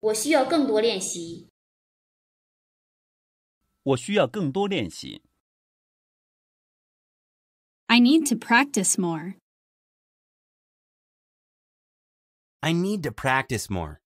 我需要更多练习。我需要更多练习。I need to practice more. I need to practice more.